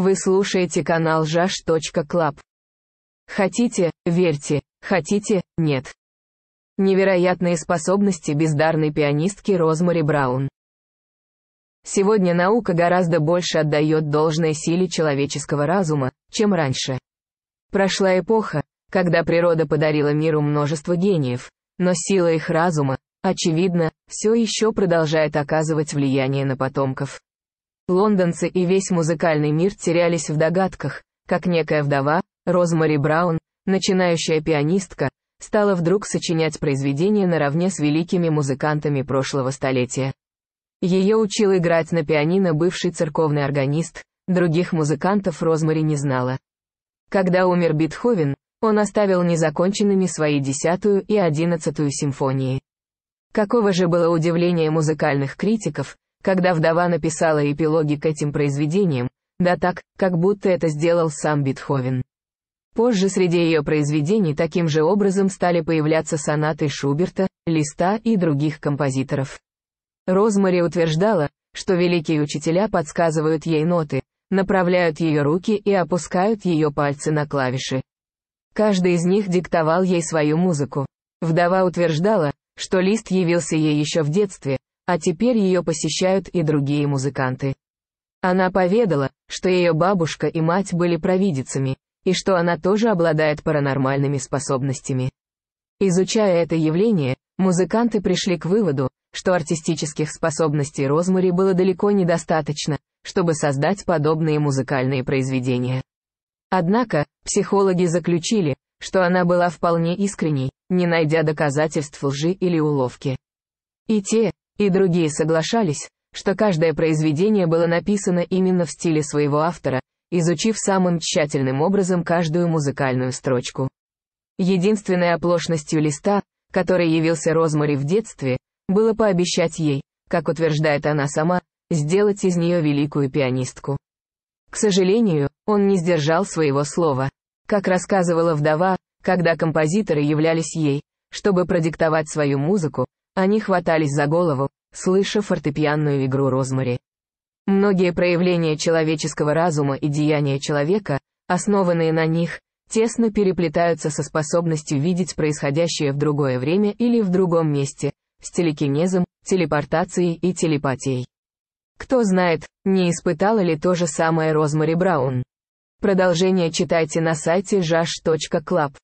Вы слушаете канал ЖАШ.Клаб. Хотите, верьте, хотите, нет. Невероятные способности бездарной пианистки Розмари Браун. Сегодня наука гораздо больше отдает должное силе человеческого разума, чем раньше. Прошла эпоха, когда природа подарила миру множество гениев, но сила их разума, очевидно, все еще продолжает оказывать влияние на потомков. Лондонцы и весь музыкальный мир терялись в догадках, как некая вдова, Розмари Браун, начинающая пианистка, стала вдруг сочинять произведения наравне с великими музыкантами прошлого столетия. Ее учил играть на пианино бывший церковный органист, других музыкантов Розмари не знала. Когда умер Бетховен, он оставил незаконченными свои десятую и одиннадцатую симфонии. Какого же было удивление музыкальных критиков, когда вдова написала эпилоги к этим произведениям, да так, как будто это сделал сам Бетховен. Позже среди ее произведений таким же образом стали появляться сонаты Шуберта, Листа и других композиторов. Розмари утверждала, что великие учителя подсказывают ей ноты, направляют ее руки и опускают ее пальцы на клавиши. Каждый из них диктовал ей свою музыку. Вдова утверждала, что Лист явился ей еще в детстве, а теперь ее посещают и другие музыканты. Она поведала, что ее бабушка и мать были провидицами, и что она тоже обладает паранормальными способностями. Изучая это явление, музыканты пришли к выводу, что артистических способностей Розмари было далеко недостаточно, чтобы создать подобные музыкальные произведения. Однако, психологи заключили, что она была вполне искренней, не найдя доказательств лжи или уловки. И те, и другие соглашались, что каждое произведение было написано именно в стиле своего автора, изучив самым тщательным образом каждую музыкальную строчку. Единственной оплошностью листа, который явился Розмари в детстве, было пообещать ей, как утверждает она сама, сделать из нее великую пианистку. К сожалению, он не сдержал своего слова. Как рассказывала вдова, когда композиторы являлись ей, чтобы продиктовать свою музыку, они хватались за голову, слыша фортепианную игру Розмари. Многие проявления человеческого разума и деяния человека, основанные на них, тесно переплетаются со способностью видеть происходящее в другое время или в другом месте, с телекинезом, телепортацией и телепатией. Кто знает, не испытала ли то же самое Розмари Браун. Продолжение читайте на сайте jash.club.